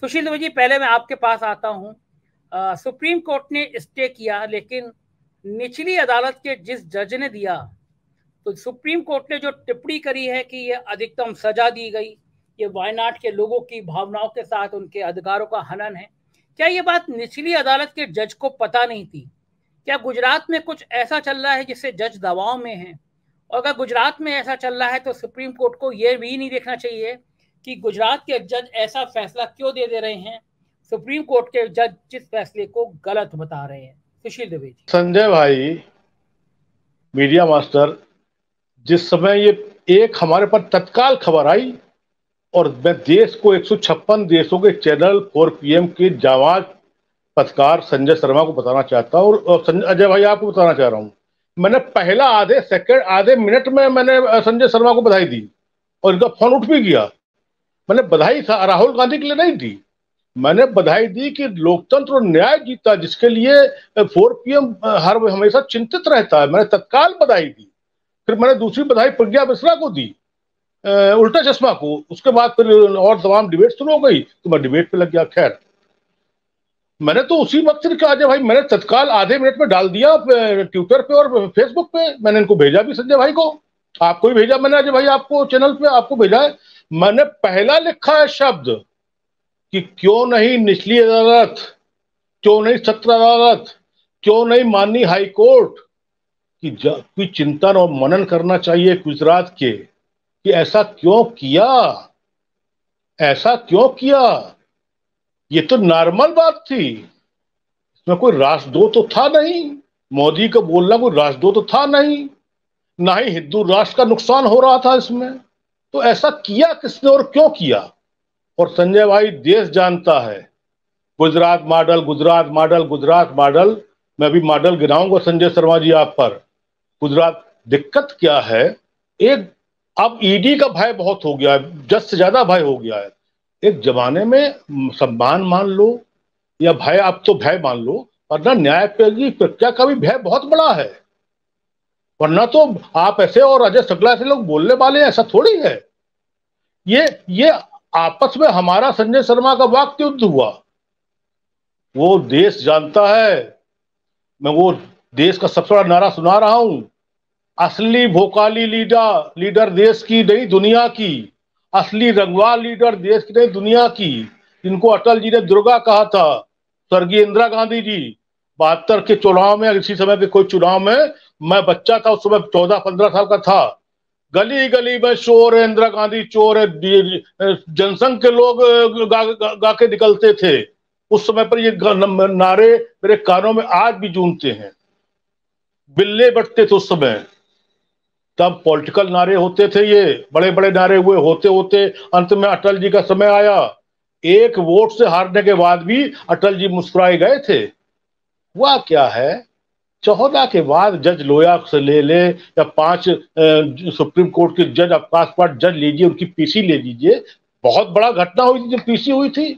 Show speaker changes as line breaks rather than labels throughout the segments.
सुशील दुबे जी पहले मैं आपके पास आता हूँ सुप्रीम कोर्ट ने स्टे किया लेकिन निचली अदालत के जिस जज ने दिया तो सुप्रीम कोर्ट ने जो टिप्पणी करी है कि ये अधिकतम सजा दी गई ये वायनाड के लोगों की भावनाओं के साथ उनके अधिकारों का हनन है क्या ये बात निचली अदालत के जज को पता नहीं थी क्या गुजरात में कुछ ऐसा चल रहा है जिससे जज दबाव में हैं और अगर गुजरात में ऐसा चल रहा है तो सुप्रीम कोर्ट को यह भी नहीं देखना चाहिए कि गुजरात के जज ऐसा फैसला क्यों दे दे रहे हैं सुप्रीम कोर्ट के जज जिस फैसले को गलत बता रहे हैं सुशील दुबे जी
संजय भाई मीडिया मास्टर जिस समय ये एक हमारे पर तत्काल खबर आई और मैं देश को एक देशों के चैनल फोर पीएम के जावाज पत्रकार संजय शर्मा को बताना चाहता हूँ और अजय भाई आपको बताना चाह रहा हूँ मैंने पहला आधे सेकंड आधे मिनट में मैंने संजय शर्मा को बधाई दी और इनका फोन उठ भी गया मैंने बधाई था राहुल गांधी के लिए नहीं दी मैंने बधाई दी कि लोकतंत्र और न्याय जीता जिसके लिए फोर पीएम हर हमेशा चिंतित रहता है मैंने तत्काल बधाई दी फिर मैंने दूसरी बधाई प्रज्ञा मिश्रा को दी उल्टा चश्मा को उसके बाद फिर और तमाम डिबेट शुरू हो गई तो मैं डिबेट पे लग गया खैर मैंने तो उसी वक्त कहा जब भाई मैंने तत्काल आधे मिनट में डाल दिया ट्विटर पे और फेसबुक पे मैंने इनको भेजा भी संजय भाई को आपको ही भेजा मैंने अजय भाई आपको चैनल पे आपको भेजा है मैंने पहला लिखा है शब्द कि क्यों नहीं निचली अदालत क्यों नहीं सत्र अदालत क्यों नहीं माननी हाई कोर्ट कि कोई चिंतन और मनन करना चाहिए गुजरात के कि ऐसा क्यों किया ऐसा क्यों किया ये तो नॉर्मल बात थी इसमें कोई राष्ट्रदोष तो था नहीं मोदी का बोलना कोई राष्ट्रदोष तो था नहीं ना ही हिंदू राष्ट्र का नुकसान हो रहा था इसमें तो ऐसा किया किसने और क्यों किया और संजय भाई देश जानता है Gujarat model Gujarat model Gujarat model मैं अभी मॉडल गिराऊंगा संजय शर्मा जी आप पर गुजरात दिक्कत क्या है एक अब ईडी e का भय बहुत हो गया है जस से ज्यादा भय हो गया है एक जमाने में सम्मान मान लो या भय आप तो भय मान लो वरना न्याय प्रक्रिया का भी भय बहुत बड़ा है वरना तो आप ऐसे और अजय शुक्ला ऐसे लोग बोलने वाले हैं ऐसा थोड़ी है ये ये आपस में हमारा संजय शर्मा का वाक युद्ध हुआ वो देश जानता है मैं वो देश का सबसे बड़ा नारा सुना रहा हूं असली भोकाली लीडर लीडर देश की नहीं दुनिया की असली रंगवाल लीडर देश की नहीं दुनिया की जिनको अटल जी ने दुर्गा कहा था स्वर्गीय इंदिरा गांधी जी बहत्तर के चुनाव में इसी समय के कोई चुनाव में मैं बच्चा था उस समय चौदह पंद्रह साल का था गली गली में चोर है इंदिरा गांधी चोर है जनसंघ के लोग गा, गा, गा के निकलते थे उस समय पर ये नारे मेरे कानों में आज भी जूनते हैं बिल्ले बटते थे उस समय तब पॉलिटिकल नारे होते थे ये बड़े बड़े नारे हुए होते होते अंत में अटल जी का समय आया एक वोट से हारने के बाद भी अटल जी मुस्कुराए गए थे हुआ क्या है चौदह के बाद जज लोया से ले ले या पांच सुप्रीम कोर्ट के जज अवकाश पाठ जज लीजिए उनकी पीसी ले लीजिए बहुत बड़ा घटना हुई थी जो पीसी हुई थी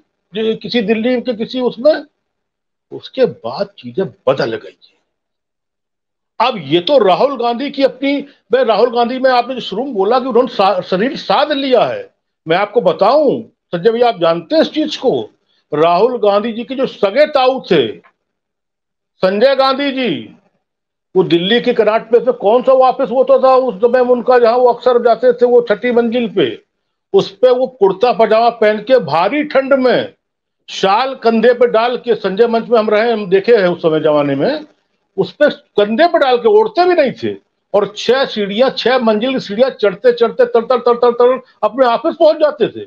किसी दिल्ली के किसी उसमें उसके बाद चीजें बदल गई अब ये तो राहुल गांधी की अपनी मैं राहुल गांधी में आपने जो शुरू में बोला कि उन्होंने सा, शरीर साध लिया है मैं आपको बताऊं संजय भैया आप जानते हैं इस चीज को राहुल गांधी जी के जो सगे ताऊ थे संजय गांधी जी वो दिल्ली की कराट पे से कौन सा वापस होता था उस समय उनका जहाँ वो अक्सर जाते थे वो छठी मंजिल पे उस पे वो कुर्ता पजामा पहन के भारी ठंड में शाल कंधे पे डाल के संजय मंच में हम रहे हम देखे हैं उस समय जमाने में उस पे कंधे पे डाल के ओढ़ते भी नहीं थे और छह सीढ़ियां छह मंजिल की सीढ़ियां चढ़ते चढ़ते तर तर तर तर तर अपने ऑफिस पहुंच जाते थे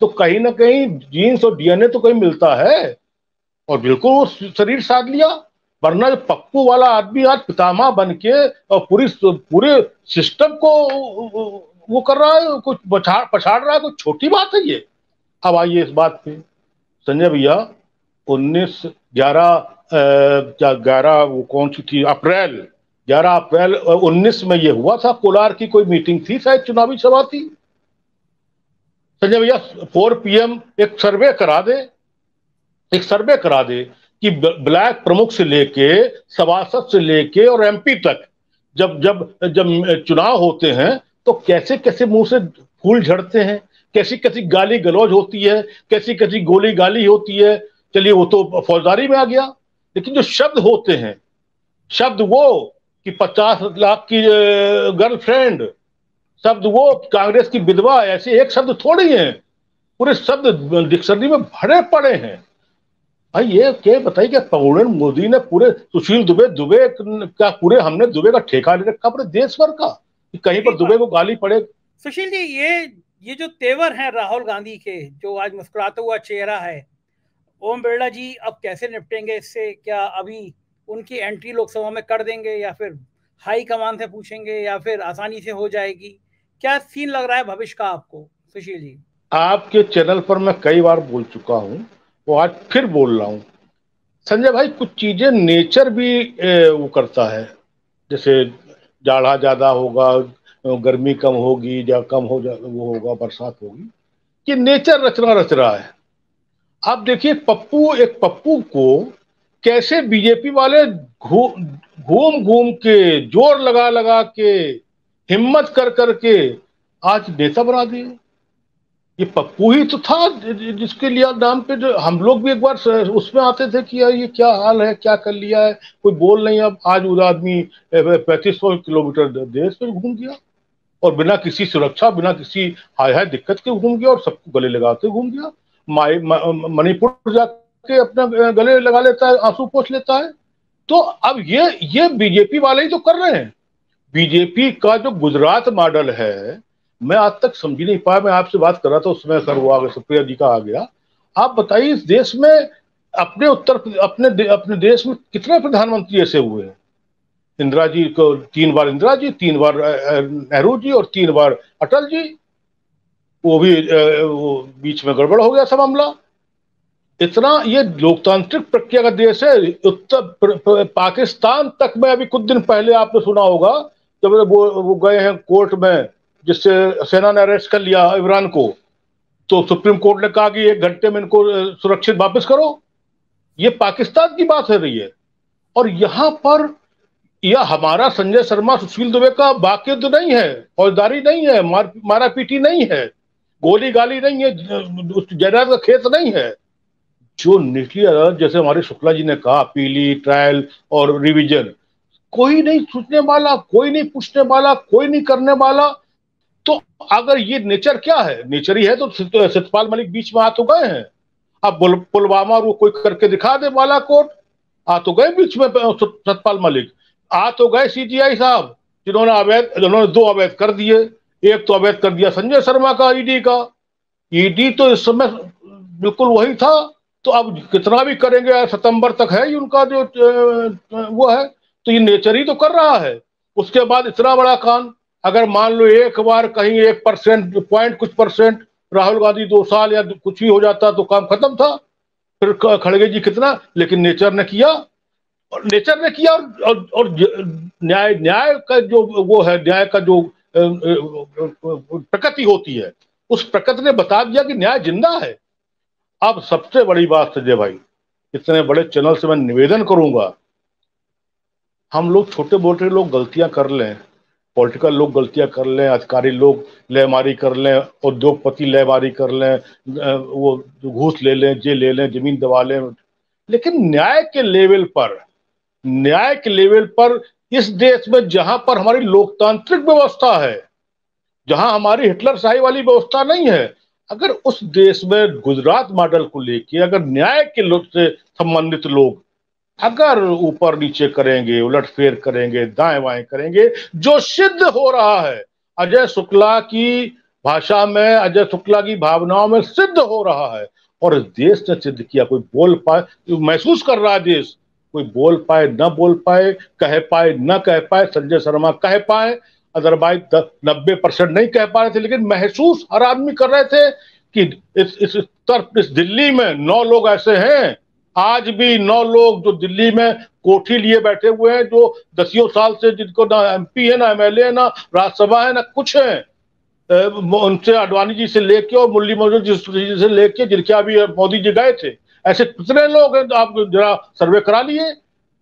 तो कहीं ना कहीं जीन्स और डीएनए तो कहीं मिलता है और बिल्कुल वो शरीर साध लिया वरना पप्पू वाला आदमी आज पितामा बन के पूरी पूरे सिस्टम को वो कर रहा है कुछ पछाड़ पछाड़ रहा है कुछ छोटी बात है ये अब आइए इस बात पे संजय भैया उन्नीस ग्यारह ग्यारह वो कौन सी थी अप्रैल ग्यारह अप्रैल उन्नीस में ये हुआ था कोलार की कोई मीटिंग थी शायद चुनावी सभा थी संजय भैया फोर पीएम एक सर्वे करा दे एक सर्वे करा दे कि ब्लैक प्रमुख से लेके सभासद से लेके और एमपी तक जब जब जब चुनाव होते हैं तो कैसे कैसे मुंह से फूल झड़ते हैं कैसी कैसी गाली गलौज होती है कैसी कैसी गोली गाली होती है चलिए वो तो फौजदारी में आ गया लेकिन जो शब्द होते हैं शब्द वो कि पचास लाख की गर्लफ्रेंड शब्द वो कांग्रेस की विधवा ऐसे एक शब्द थोड़ी है पूरे शब्द डिक्शनरी में भरे पड़े हैं भाई ये के बताइए क्या पवन मोदी ने पूरे सुशील दुबे दुबे का पूरे हमने दुबे का ठेका ले रखा पूरे देश भर का कहीं पर दुबे को गाली पड़े
सुशील जी ये ये जो तेवर है राहुल गांधी के जो आज मुस्कुराता हुआ चेहरा है ओम बिरला जी अब कैसे निपटेंगे इससे क्या अभी उनकी एंट्री लोकसभा में कर देंगे या फिर हाई कमान से पूछेंगे या फिर आसानी से हो जाएगी क्या सीन लग रहा है भविष्य का आपको सुशील जी
आपके चैनल पर मैं कई बार बोल चुका हूँ वो आज फिर बोल रहा हूँ संजय भाई कुछ चीजें नेचर भी ए, वो करता है जैसे जाड़ा ज्यादा होगा गर्मी कम होगी या कम हो जा वो होगा बरसात होगी कि नेचर रचना रच रहा है आप देखिए पप्पू एक पप्पू को कैसे बीजेपी वाले घूम घूम के जोर लगा लगा के हिम्मत कर कर के आज नेता बना दिए ये पप्पू ही तो था जिसके लिए नाम पे जो हम लोग भी एक बार उसमें आते थे कि यार ये क्या हाल है क्या कर लिया है कोई बोल नहीं अब आज वो आदमी पैंतीस सौ किलोमीटर देश में घूम गया और बिना किसी सुरक्षा बिना किसी हाय हाय दिक्कत के घूम गया और सबको गले लगाते घूम गया मणिपुर जाके अपना गले लगा लेता है आंसू पोछ लेता है तो अब ये ये बीजेपी वाले ही तो कर रहे हैं बीजेपी का जो गुजरात मॉडल है मैं आज तक समझ नहीं पाया मैं आपसे बात कर रहा था उस समय सर वो आ गया सुप्रिया जी का आ गया आप बताइए इस देश में अपने उत्तर अपने दे, अपने देश में कितने प्रधानमंत्री ऐसे हुए हैं इंदिरा जी को तीन बार इंदिरा जी तीन बार नेहरू जी और तीन बार अटल जी वो भी वो बीच में गड़बड़ हो गया सब मामला इतना ये लोकतांत्रिक प्रक्रिया का देश है उत्तर पाकिस्तान तक में अभी कुछ दिन पहले आपने सुना होगा जब वो वो गए हैं कोर्ट में जिससे सेना ने अरेस्ट कर लिया इमरान को तो सुप्रीम कोर्ट ने कहा कि एक घंटे में इनको सुरक्षित वापस करो ये पाकिस्तान की बात है रही है और यहां पर यह हमारा संजय शर्मा सुशील दुबे का तो नहीं है फौजदारी नहीं है मार, मारा पीटी नहीं है गोली गाली नहीं है जयराज का खेत नहीं है जो निचली अदालत जैसे हमारे शुक्ला जी ने कहा पीली ट्रायल और रिवीजन कोई नहीं सोचने वाला कोई नहीं पूछने वाला कोई नहीं करने वाला तो अगर ये नेचर क्या है नेचर ही है तो सतपाल मलिक बीच में आ तो गए हैं अब पुलवामा और वो कोई करके दिखा दे बालाकोट आ तो गए बीच में सतपाल मलिक आ तो गए सीजीआई साहब जिन्होंने अवैध जिन्होंने दो अवैध कर दिए एक तो अवैध कर दिया संजय शर्मा का ईडी e का ईडी e तो इस समय बिल्कुल वही था तो अब कितना भी करेंगे सितंबर तक है ही उनका जो वो है तो ये नेचर ही तो कर रहा है उसके बाद इतना बड़ा कांड अगर मान लो एक बार कहीं एक परसेंट पॉइंट कुछ परसेंट राहुल गांधी दो साल या कुछ भी हो जाता तो काम खत्म था फिर खड़गे जी कितना लेकिन नेचर ने किया और नेचर ने किया और और, और न्याय न्याय का जो वो है न्याय का जो प्रकृति होती है उस प्रकृति ने बता दिया कि न्याय जिंदा है अब सबसे बड़ी बात संजय भाई इतने बड़े चैनल से मैं निवेदन करूंगा हम लोग छोटे मोटे लोग गलतियां कर लें पॉलिटिकल लोग गलतियां कर लें अधिकारी लोग लेमारी कर लें उद्योगपति लेमारी कर लें वो घूस ले लें जे ले लें जमीन दबा लें लेकिन न्याय के लेवल पर न्याय के लेवल पर इस देश में जहां पर हमारी लोकतांत्रिक व्यवस्था है जहां हमारी हिटलर शाही वाली व्यवस्था नहीं है अगर उस देश में गुजरात मॉडल को लेके अगर न्याय के लोग से संबंधित लोग अगर ऊपर नीचे करेंगे उलट फेर करेंगे दाएं बाएं करेंगे जो सिद्ध हो रहा है अजय शुक्ला की भाषा में अजय शुक्ला की भावनाओं में सिद्ध हो रहा है और देश ने सिद्ध किया कोई बोल पाए महसूस कर रहा है देश कोई बोल पाए न बोल पाए कह पाए न कह पाए संजय शर्मा कह पाए अदरवाइज नब्बे परसेंट नहीं कह पा रहे थे लेकिन महसूस हर आदमी कर रहे थे कि इस इस तरफ इस दिल्ली में नौ लोग ऐसे हैं आज भी नौ लोग जो दिल्ली में कोठी लिए बैठे हुए हैं जो दसियों साल से जिनको ना एमपी है ना एमएलए है ना राज्यसभा है ना कुछ है उनसे अडवाणी जी से लेके और मुरली मनोहर जी से लेके जिनके अभी मोदी जी गए थे ऐसे कितने लोग हैं आप जरा सर्वे करा लिए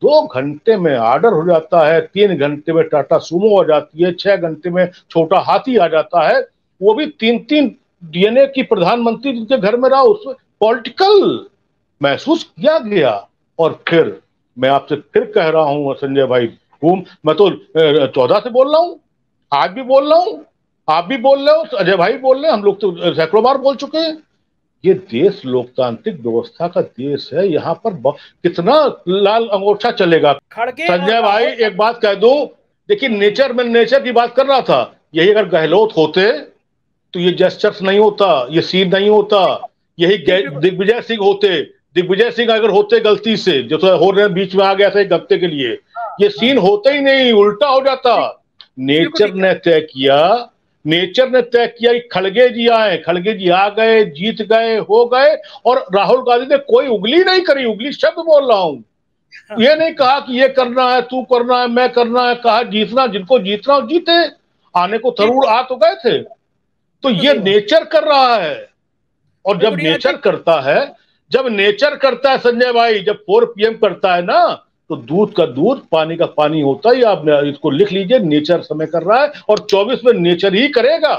दो घंटे में आर्डर हो जाता है तीन घंटे में टाटा सुमो आ जाती है छह घंटे में छोटा हाथी आ जाता है वो भी तीन तीन डीएनए की प्रधानमंत्री जिनके घर में रहा उसमें पॉलिटिकल महसूस किया गया और फिर मैं आपसे फिर कह रहा हूं संजय भाई घूम मैं तो चौदह से बोल रहा हूं आज भी बोल रहा हूं आप भी बोल रहे हो अजय भाई बोल रहे हैं हम लोग तो सैकड़ों बार बोल चुके हैं ये देश लोकतांत्रिक व्यवस्था का देश है यहाँ पर कितना लाल अंगोछा चलेगा संजय भाई एक बात कह दू देखिए नेचर में नेचर की बात कर रहा था यही अगर गहलोत होते तो ये जेस्टर्स नहीं होता ये सीन नहीं होता यही दिग्विजय सिंह होते दिग्विजय सिंह अगर होते गलती से जो थोड़ा हो रहे बीच में आ गया था गप्ते के लिए हाँ, ये हाँ। सीन होते ही नहीं उल्टा हो जाता नेचर ने तय किया नेचर ने तय किया खड़गे जी आए खड़गे जी आ गए जीत गए हो गए और राहुल गांधी ने कोई उंगली नहीं करी उंगली शब्द बोल रहा हूं हाँ। ये नहीं कहा कि ये करना है तू करना है मैं करना है कहा जीतना जिनको जीतना हो जीते आने को जरूर आ तो गए थे तो ये नेचर कर रहा है और जब नेचर तो- करता है जब नेचर करता है संजय भाई जब फोर पीएम करता है ना तो दूध का दूध पानी का पानी होता ही आप इसको लिख लीजिए नेचर समय कर रहा है और 24 में नेचर ही करेगा